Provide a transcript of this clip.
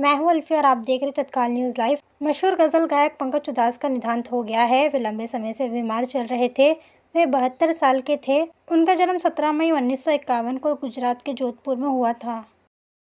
मैं हूं अल्फी और आप देख रहे तत्काल न्यूज़ लाइव मशहूर गज़ल गायक पंकज उदास का निधान हो गया है वे लंबे समय से बीमार चल रहे थे वे बहत्तर साल के थे उनका जन्म 17 मई उन्नीस को गुजरात के जोधपुर में हुआ था